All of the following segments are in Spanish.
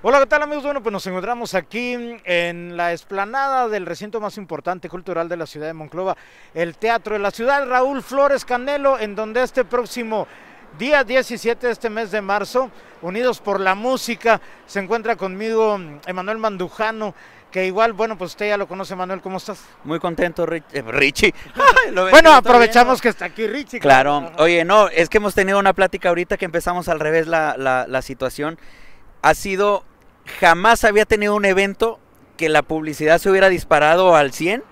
Hola, ¿qué tal amigos? Bueno, pues nos encontramos aquí en la esplanada del recinto más importante cultural de la ciudad de Monclova, el Teatro de la Ciudad Raúl Flores Canelo, en donde este próximo día 17 de este mes de marzo, unidos por la música, se encuentra conmigo Emanuel Mandujano, que igual, bueno, pues usted ya lo conoce, Manuel, ¿cómo estás? Muy contento, eh, Richie. bueno, aprovechamos que está aquí Richie. Claro, oye, no, es que hemos tenido una plática ahorita que empezamos al revés la, la situación. Ha sido jamás había tenido un evento que la publicidad se hubiera disparado al 100.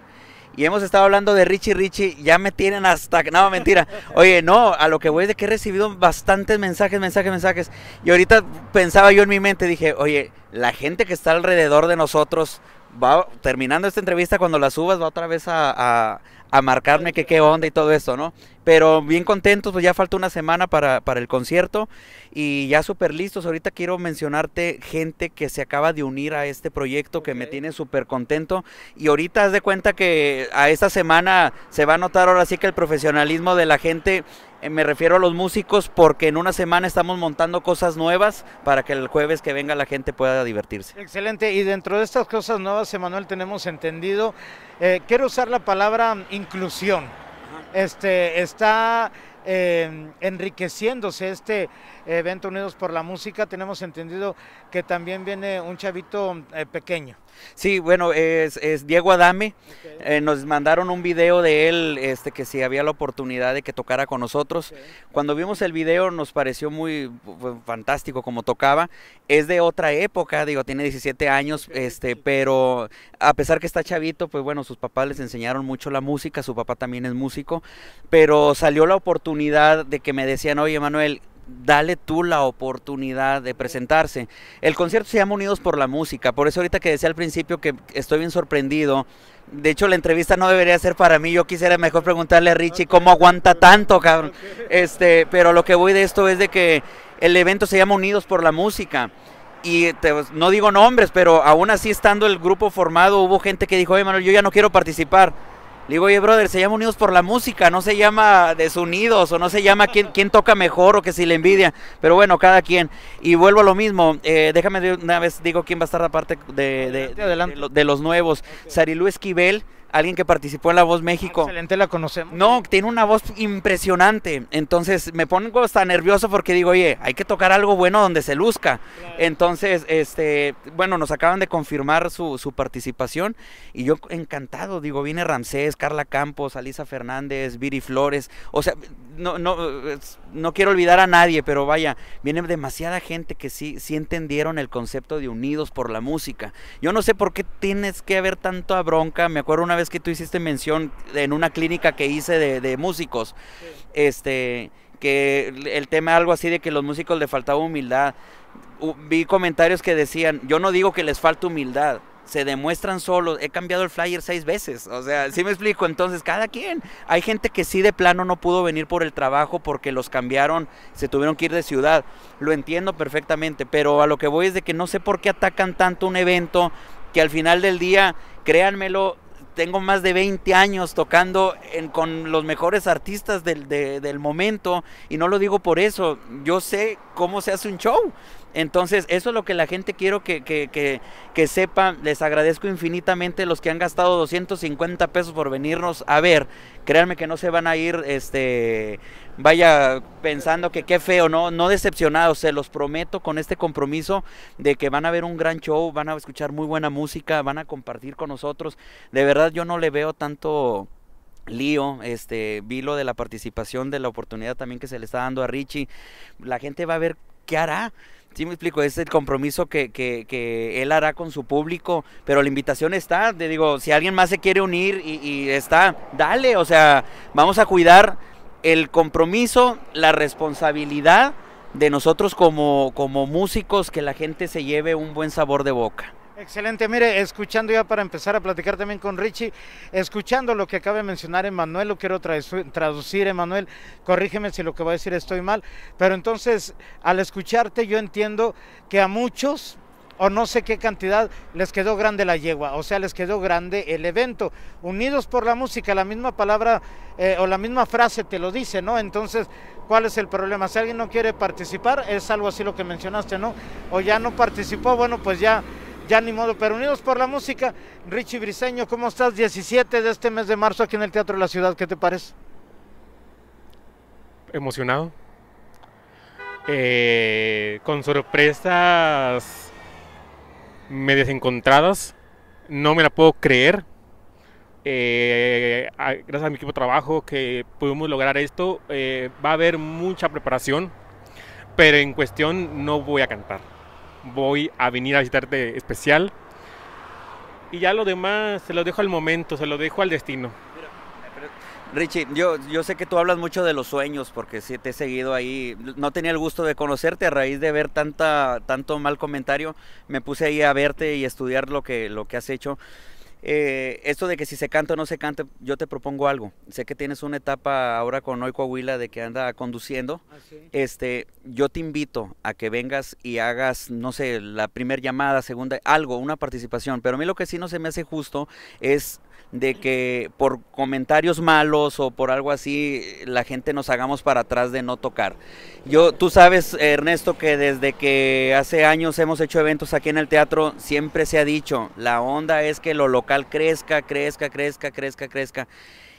Y hemos estado hablando de Richie Richie, ya me tienen hasta... No, mentira. Oye, no, a lo que voy es de que he recibido bastantes mensajes, mensajes, mensajes. Y ahorita pensaba yo en mi mente, dije, oye, la gente que está alrededor de nosotros va terminando esta entrevista, cuando la subas, va otra vez a, a, marcarme que qué onda y todo eso ¿no? Pero bien contentos, pues ya falta una semana para, para el concierto y ya súper listos. Ahorita quiero mencionarte gente que se acaba de unir a este proyecto que me tiene súper contento. Y ahorita haz de cuenta que a esta semana se va a notar ahora sí que el profesionalismo de la gente eh, me refiero a los músicos porque en una semana estamos montando cosas nuevas para que el jueves que venga la gente pueda divertirse. Excelente, y dentro de estas cosas nuevas, Emanuel, tenemos entendido, eh, quiero usar la palabra inclusión. Este, está eh, enriqueciéndose este evento Unidos por la Música. Tenemos entendido que también viene un chavito pequeño. Sí, bueno, es, Diego Adame. Eh, nos mandaron un video de él, este, que si había la oportunidad de que tocara con nosotros. Cuando vimos el video nos pareció muy fantástico como tocaba. Es de otra época, digo, tiene 17 años, este, pero a pesar que está chavito, pues bueno, sus papás les enseñaron mucho la música, su papá también es músico, pero salió la oportunidad de que me decían, oye Manuel, dale tú la oportunidad de presentarse. El concierto se llama Unidos por la Música, por eso ahorita que decía al principio que estoy bien sorprendido. De hecho, la entrevista no debería ser para mí. Yo quisiera mejor preguntarle a Richie cómo aguanta tanto, cabrón. Este, pero lo que voy de esto es de que el evento se llama Unidos por la Música y pues, no digo nombres, pero aún así estando el grupo formado, hubo gente que dijo, oye Manuel, yo ya no quiero participar. Le digo, oye, brother, se llama Unidos por la Música, no se llama Desunidos, o no se llama quién, toca mejor, o que si le envidia. Pero bueno, cada quien. Y vuelvo a lo mismo, eh, déjame de una vez, digo quién va a estar aparte parte de, de, de, los nuevos. Luis Esquivel, alguien que participó en La Voz México. Ah, excelente, la conocemos. No, tiene una voz impresionante. Entonces me pongo hasta nervioso porque digo, oye, hay que tocar algo bueno donde se luzca. Entonces, este, bueno, nos acaban de confirmar su, participación y yo encantado, digo, viene Ramsés, Carla Campos, Alisa Fernández, Viri Flores. O sea, no, no, no quiero olvidar a nadie, pero vaya, viene demasiada gente que sí, sí entendieron el concepto de unidos por la música. Yo no sé por qué tienes que haber tanta bronca. Me acuerdo una vez que tú hiciste mención en una clínica que hice de, músicos, este, que el tema algo así de que los músicos le faltaba humildad. Vi comentarios que decían, yo no digo que les falta humildad, se demuestran solos. He cambiado el flyer seis veces. O sea, sí me explico. Entonces, cada quien. Hay gente que sí de plano no pudo venir por el trabajo porque los cambiaron, se tuvieron que ir de ciudad. Lo entiendo perfectamente, pero a lo que voy es de que no sé por qué atacan tanto un evento que al final del día, créanmelo, tengo más de 20 años tocando con los mejores artistas del, del, momento y no lo digo por eso, yo sé cómo se hace un show, entonces, eso es lo que la gente quiero que, sepa. Les agradezco infinitamente los que han gastado 250 pesos por venirnos a ver. Créanme que no se van a ir, este, vaya pensando que qué feo, no, no decepcionados. Se los prometo con este compromiso de que van a ver un gran show, van a escuchar muy buena música, van a compartir con nosotros. De verdad, yo no le veo tanto lío, este, vi lo de la participación, de la oportunidad también que se le está dando a Richie. La gente va a ver qué hará. Sí, me explico, es el compromiso que, que, que, él hará con su público, pero la invitación está, te digo, si alguien más se quiere unir y, está, dale, o sea, vamos a cuidar el compromiso, la responsabilidad de nosotros como, como músicos, que la gente se lleve un buen sabor de boca. Excelente, mire, escuchando ya para empezar a platicar también con Richie, escuchando lo que acaba de mencionar Emanuel, lo quiero traducir, Emanuel, corrígeme si lo que voy a decir estoy mal, pero entonces al escucharte yo entiendo que a muchos, o no sé qué cantidad, les quedó grande la yegua, o sea, les quedó grande el evento. Unidos por la música, la misma palabra eh, o la misma frase te lo dice, ¿no? Entonces, ¿cuál es el problema? Si alguien no quiere participar, es algo así lo que mencionaste, ¿no? O ya no participó, bueno, pues ya ya ni modo, pero unidos por la música. Richie Briseño, ¿cómo estás? 17 de este mes de marzo aquí en el Teatro de la Ciudad, ¿qué te parece? Emocionado. Eh, con sorpresas me desencontradas. No me la puedo creer. Eh, gracias a mi equipo de trabajo que pudimos lograr esto. Eh, va a haber mucha preparación, pero en cuestión no voy a cantar voy a venir a visitarte especial. Y ya lo demás se lo dejo al momento, se lo dejo al destino. Richie, yo, yo sé que tú hablas mucho de los sueños porque sí te he seguido ahí. No tenía el gusto de conocerte a raíz de ver tanta, tanto mal comentario. Me puse ahí a verte y estudiar lo que, lo que has hecho. Eh, esto de que si se canta o no se canta, yo te propongo algo. Sé que tienes una etapa ahora con Hoy Coahuila de que anda conduciendo. Ah, este, yo te invito a que vengas y hagas, no sé, la primera llamada, segunda, algo, una participación. Pero a mí lo que sí no se me hace justo es de que por comentarios malos o por algo así la gente nos hagamos para atrás de no tocar. Yo, tú sabes, Ernesto, que desde que hace años hemos hecho eventos aquí en el teatro, siempre se ha dicho, la onda es que lo local crezca, crezca, crezca, crezca, crezca.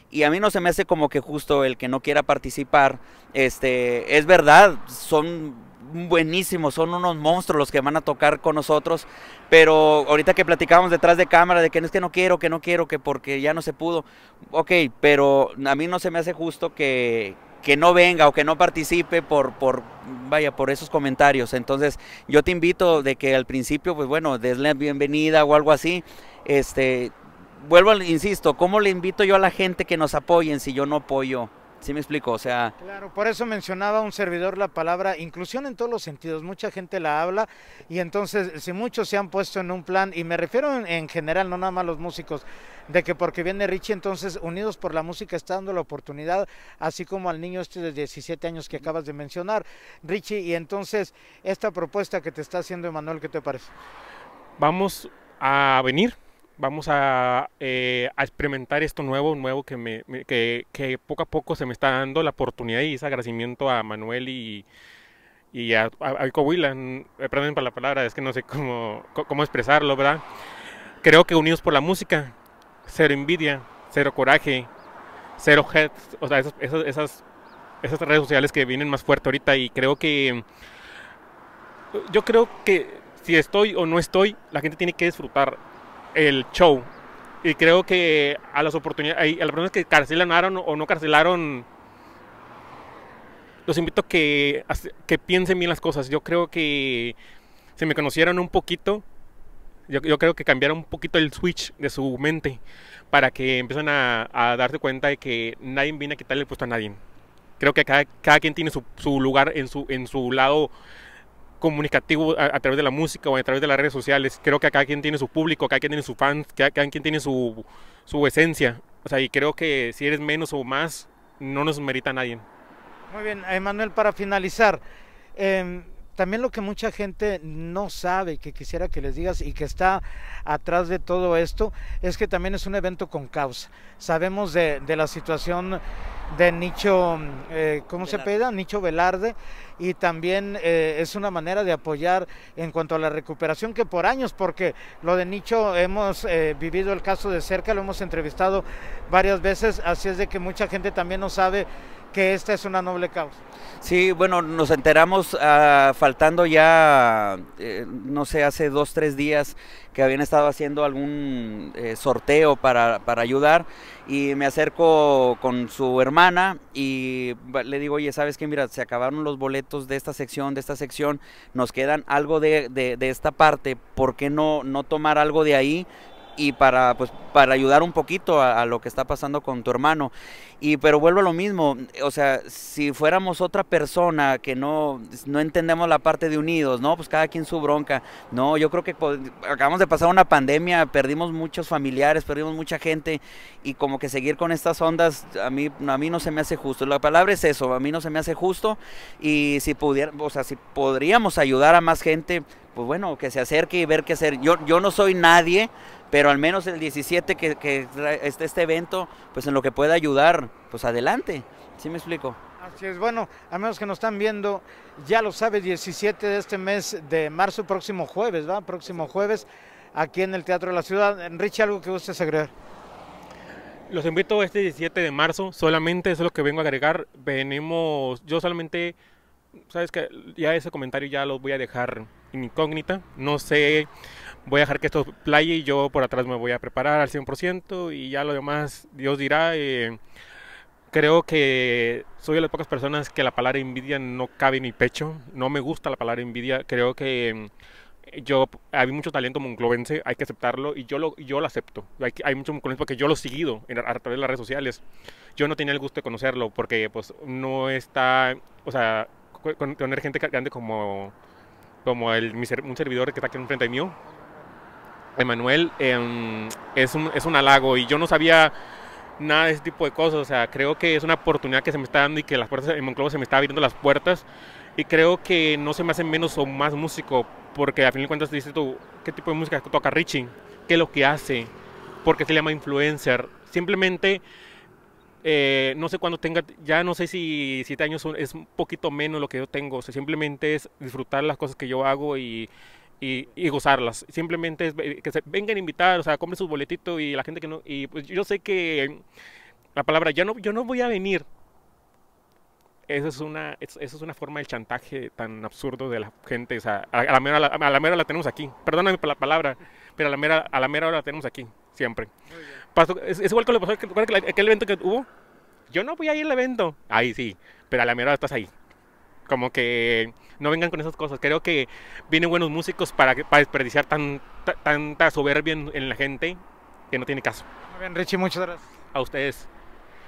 Y a mí no se me hace como que justo el que no quiera participar, este, es verdad, son buenísimo, son unos monstruos los que van a tocar con nosotros, pero ahorita que platicábamos detrás de cámara de que no es que no quiero, que no quiero, que porque ya no se pudo, ok, pero a mí no se me hace justo que, no venga o que no participe por, por, vaya, por esos comentarios. Entonces, yo te invito de que al principio, pues bueno, desle bienvenida o algo así. Este, vuelvo, insisto, ¿cómo le invito yo a la gente que nos apoyen si yo no apoyo? ¿Sí me explico? O sea... Claro, por eso mencionaba un servidor la palabra inclusión en todos los sentidos. Mucha gente la habla y entonces si muchos se han puesto en un plan, y me refiero en, general, no nada más los músicos, de que porque viene Richie, entonces Unidos por la Música está dando la oportunidad, así como al niño este de 17 años que acabas de mencionar, Richie, y entonces esta propuesta que te está haciendo Emanuel, ¿qué te parece? Vamos a venir vamos eh, a, experimentar esto nuevo, nuevo que, me, poco a poco se me está dando la oportunidad y ese agradecimiento a Manuel y, y a, a, a Coahuila, eh, la palabra, es que no sé cómo, expresarlo, ¿verdad? Creo que unidos por la música, cero envidia, cero coraje, cero heads, o sea, esas, esas, esas redes sociales que vienen más fuerte ahorita y creo que... Yo creo que si estoy o no estoy, la gente tiene que disfrutar el show. Y creo que a las oportunidades, a las personas que carcelaron o no carcelaron, los invito a que, que piensen bien las cosas. Yo creo que se me conocieron un poquito, yo, creo que cambiaron un poquito el switch de su mente para que empiecen a, darse cuenta de que nadie viene a quitarle el puesto a nadie. Creo que cada, quien tiene su, su lugar en su, en su lado comunicativo a, través de la música o a través de las redes sociales. Creo que cada quien tiene su público, cada quien tiene su fans, cada, quien tiene su, su, esencia. O sea, y creo que si eres menos o más, no nos merita nadie. Muy bien, Emanuel, para finalizar, em, también lo que mucha gente no sabe y que quisiera que les digas y que está atrás de todo esto es que también es un evento con causa. Sabemos de, la situación de Nicho, mm, eh, ¿cómo se pide? Nicho Velarde y también eh, es una manera de apoyar en cuanto a la recuperación que por años, porque lo de Nicho hemos eh, vivido el caso de cerca, lo hemos entrevistado varias veces, así es de que mucha gente también no sabe que esta es una noble causa. Sí, bueno, nos enteramos ah, faltando ya, eh, no sé, hace dos, tres días que habían estado haciendo algún eh, sorteo para, para, ayudar y me acerco con su hermana y le digo, oye, ¿sabes qué? Mira, se acabaron los boletos de esta sección, de esta sección, nos quedan algo de, de, esta parte, ¿por qué no, no tomar algo de ahí? y para, pues, para ayudar un poquito a, lo que está pasando con tu hermano. Y, pero vuelvo a lo mismo, o sea, si fuéramos otra persona que no, no entendemos la parte de unidos, ¿no? Pues cada quien su bronca, ¿no? Yo creo que acabamos de pasar una pandemia, perdimos muchos familiares, perdimos mucha gente y como que seguir con estas ondas a mí, a mí no se me hace justo. La palabra es eso, a mí no se me hace justo y si pudiéramos o sea, si podríamos ayudar a más gente, pues bueno, que se acerque y ver qué hacer. Yo, yo no soy nadie pero al menos el 17 que, que este, este, evento, pues en lo que pueda ayudar, pues adelante. ¿Sí me explico? Así es, bueno, a menos que nos están viendo, ya lo sabe, 17 de este mes de marzo, próximo jueves, ¿va? Próximo jueves, aquí en el Teatro de la Ciudad. Enrique, algo que guste agregar. Los invito este 17 de marzo, solamente eso es lo que vengo a agregar. Venimos, yo solamente, sabes que ya ese comentario ya lo voy a dejar incógnita. No sé, voy a dejar que esto playe y yo por atrás me voy a preparar al 100% y ya lo demás Dios dirá. Eh, creo que soy de las pocas personas que la palabra envidia no cabe en mi pecho. No me gusta la palabra envidia. Creo que eh, yo hay mucho talento monclovense, hay que aceptarlo y yo lo yo lo acepto. Hay, hay mucho monclovense porque yo lo he seguido a través de las redes sociales. Yo no tenía el gusto de conocerlo porque pues no está, o sea, con, tener gente grande como como el, un servidor que está aquí enfrente mí, Emanuel, em, es, un, halago y yo no sabía nada de ese tipo de cosas. O sea, creo que es una oportunidad que se me está dando y que las puertas en Monclova se me está abriendo las puertas. Y creo que no se me hacen menos o más músico, porque a fin de cuentas dices tú, ¿qué tipo de música toca Richie? ¿Qué es lo que hace? ¿Por qué se llama influencer? Simplemente eh, no sé cuándo tenga, ya no sé si siete años es un poquito menos lo que yo tengo. O sea, simplemente es disfrutar las cosas que yo hago y, y, gozarlas. Simplemente es eh, que se vengan a invitar, o sea, compren sus boletitos y la gente que no. Y pues yo sé que la palabra, ya no, yo no voy a venir. Esa es una, eso es una forma del chantaje tan absurdo de la gente. O sea, a, la, mera, la, mera la tenemos aquí. Perdóname por la palabra, pero a la mera, a la mera hora la tenemos aquí siempre. es, igual con lo pasó aquel, aquel evento que hubo. Yo no voy a ir al evento. Ahí sí, pero a la mierda estás ahí. Como que no vengan con esas cosas. Creo que vienen buenos músicos para, desperdiciar tan, tanta soberbia en, la gente que no tiene caso. Muy bien, Richie, muchas gracias. A ustedes.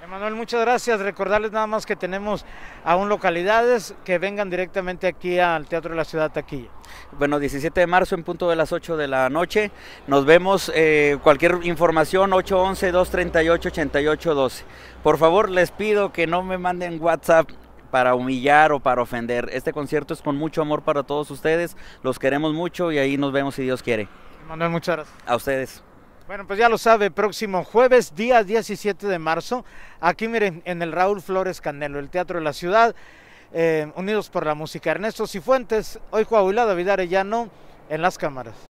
Emanuel, muchas gracias. Recordarles nada más que tenemos aún localidades que vengan directamente aquí al Teatro de la Ciudad Taquilla. Bueno, 17 de marzo en punto de las 8 de la noche. Nos vemos. Eh, cualquier información, 811-238-8812. Por favor, les pido que no me manden WhatsApp para humillar o para ofender. Este concierto es con mucho amor para todos ustedes. Los queremos mucho y ahí nos vemos si Dios quiere. Emanuel, muchas gracias. A ustedes. Bueno, pues ya lo sabe, próximo jueves, día 17 de marzo, aquí miren, en el Raúl Flores Canelo, el Teatro de la Ciudad, eh, Unidos por la Música. Ernesto Cifuentes, hoy Coahuila, David Arellano, en las cámaras.